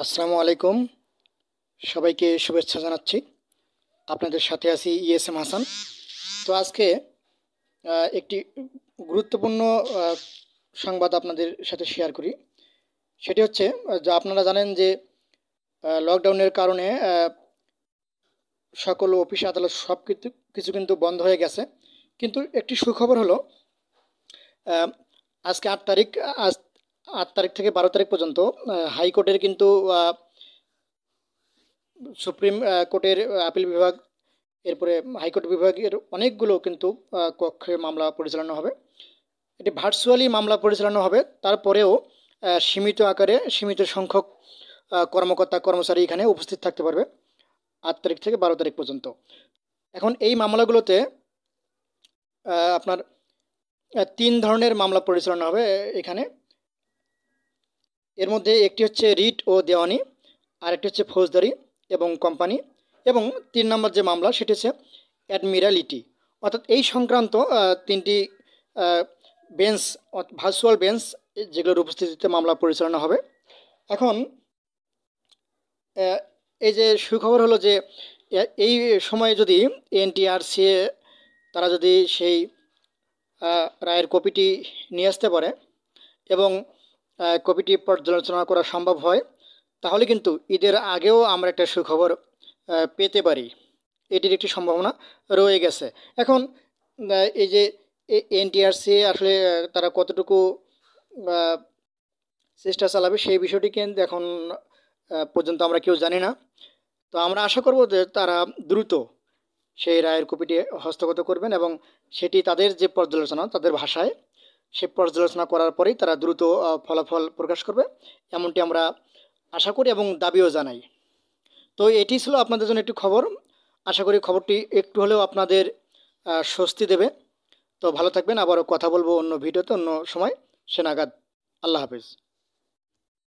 আসসালামু আলাইকুম সবাইকে শুভেচ্ছা জানাচ্ছি আপনাদের সাথে আছি ইএসএম হাসান তো আজকে একটি গুরুত্বপূর্ণ সংবাদ আপনাদের সাথে শেয়ার করি সেটি হচ্ছে যা আপনারা জানেন যে লকডাউনের কারণে সকল অফিস আদালত সব কিছু কিন্তু বন্ধ হয়ে গেছে কিন্তু একটি সুখবর হলো আজকে আট তারিখ আজ আট তারিখ থেকে বারো তারিখ পর্যন্ত হাইকোর্টের কিন্তু সুপ্রিম কোর্টের আপিল বিভাগ এরপরে হাইকোর্ট বিভাগের অনেকগুলো কিন্তু কক্ষে মামলা পরিচালনা হবে এটি ভার্চুয়ালি মামলা পরিচালনা হবে তারপরেও সীমিত আকারে সীমিত সংখ্যক কর্মকর্তা কর্মচারী এখানে উপস্থিত থাকতে পারবে আট তারিখ থেকে বারো তারিখ পর্যন্ত এখন এই মামলাগুলোতে আপনার তিন ধরনের মামলা পরিচালনা হবে এখানে এর মধ্যে একটি হচ্ছে রিট ও দেওয়ানি আরেকটি হচ্ছে ফৌজদারি এবং কোম্পানি এবং তিন নম্বর যে মামলা সেটি হচ্ছে অ্যাডমিরালিটি অর্থাৎ এই সংক্রান্ত তিনটি বেঞ্চ ভার্চুয়াল বেঞ্চ যেগুলোর উপস্থিতিতে মামলা পরিচালনা হবে এখন এই যে সুখবর হলো যে এই সময়ে যদি এনটিআরসিএ তারা যদি সেই রায়ের কপিটি নিয়ে আসতে পারে এবং কপিটি পর্যালোচনা করা সম্ভব হয় তাহলে কিন্তু ঈদের আগেও আমরা একটা সুখবর পেতে পারি এটির একটি সম্ভাবনা রয়ে গেছে এখন এই যে এনটিআরসি আসলে তারা কতটুকু চেষ্টা চালাবে সেই বিষয়টি কিন্তু এখন পর্যন্ত আমরা কেউ জানি না তো আমরা আশা করব যে তারা দ্রুত সেই রায়ের কপিটি হস্তগত করবেন এবং সেটি তাদের যে পর্যালোচনা তাদের ভাষায় সে পর্যালোচনা করার পরেই তারা দ্রুত ফলাফল প্রকাশ করবে এমনটি আমরা আশা করি এবং দাবিও জানাই তো এটি ছিল আপনাদের জন্য একটি খবর আশা করি খবরটি একটু হলেও আপনাদের স্বস্তি দেবে তো ভালো থাকবেন আবারও কথা বলবো অন্য ভিডিওতে অন্য সময় সে নাগাদ আল্লাহ হাফিজ